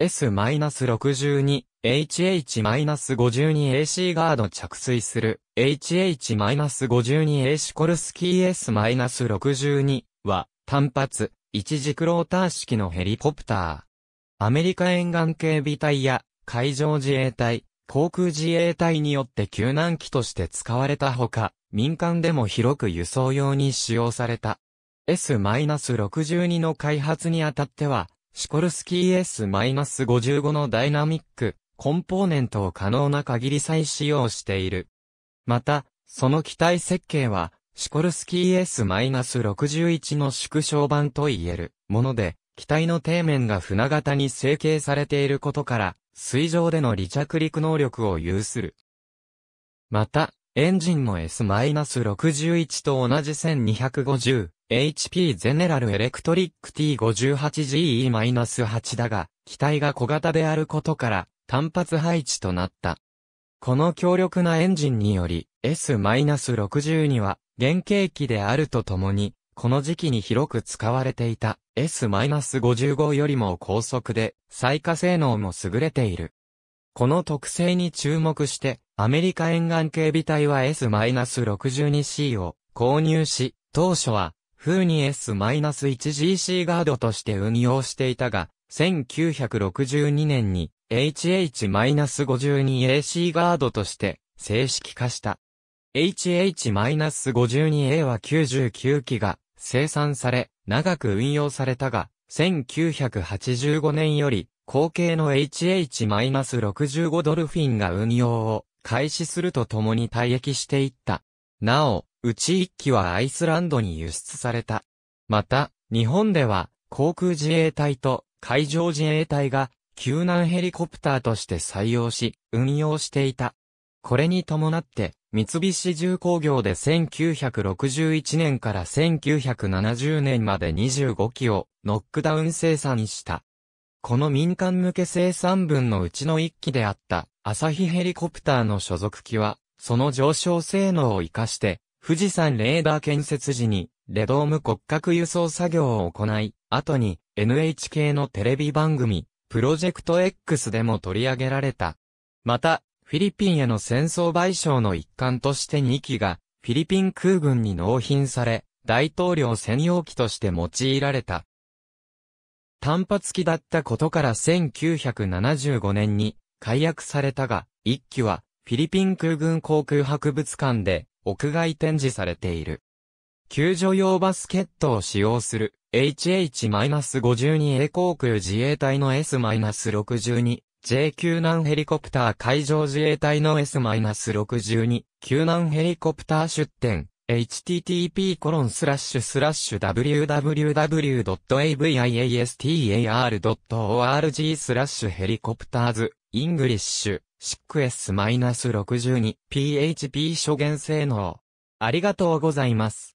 S-62、HH-52AC ガード着水する、HH-52A シコルスキー S-62 は、単発、一軸ローター式のヘリコプター。アメリカ沿岸警備隊や、海上自衛隊、航空自衛隊によって救難機として使われたほか、民間でも広く輸送用に使用された。S-62 の開発にあたっては、シコルスキー S-55 のダイナミック、コンポーネントを可能な限り再使用している。また、その機体設計は、シコルスキー S-61 の縮小版と言えるもので、機体の底面が船型に成形されていることから、水上での離着陸能力を有する。また、エンジンも S-61 と同じ1250、HP ゼネラルエレクトリック T58GE-8 だが、機体が小型であることから、単発配置となった。この強力なエンジンにより、S-62 は、原型機であるとともに、この時期に広く使われていた S-55 よりも高速で、最下性能も優れている。この特性に注目して、アメリカ沿岸警備隊は S-62C を購入し、当初は風に S-1GC ガードとして運用していたが、1962年に HH-52AC ガードとして正式化した。HH-52A は99機が生産され、長く運用されたが、1985年より、後継の HH-65 ドルフィンが運用を開始するとともに退役していった。なお、うち一機はアイスランドに輸出された。また、日本では、航空自衛隊と海上自衛隊が、救難ヘリコプターとして採用し、運用していた。これに伴って、三菱重工業で1961年から1970年まで25機をノックダウン生産した。この民間向け生産分のうちの1機であった、朝日ヘリコプターの所属機は、その上昇性能を活かして、富士山レーダー建設時に、レドーム骨格輸送作業を行い、後に NHK のテレビ番組、プロジェクト X でも取り上げられた。また、フィリピンへの戦争賠償の一環として2機が、フィリピン空軍に納品され、大統領専用機として用いられた。単発機だったことから1975年に解約されたが、1機はフィリピン空軍航空博物館で屋外展示されている。救助用バスケットを使用する HH-52A 航空自衛隊の S-62 J 救難ヘリコプター海上自衛隊の S-62 救難ヘリコプター出展 http://www.aviastar.org スラッシュヘリコプターズイングリッシュ 6s-62php 初言性能。ありがとうございます。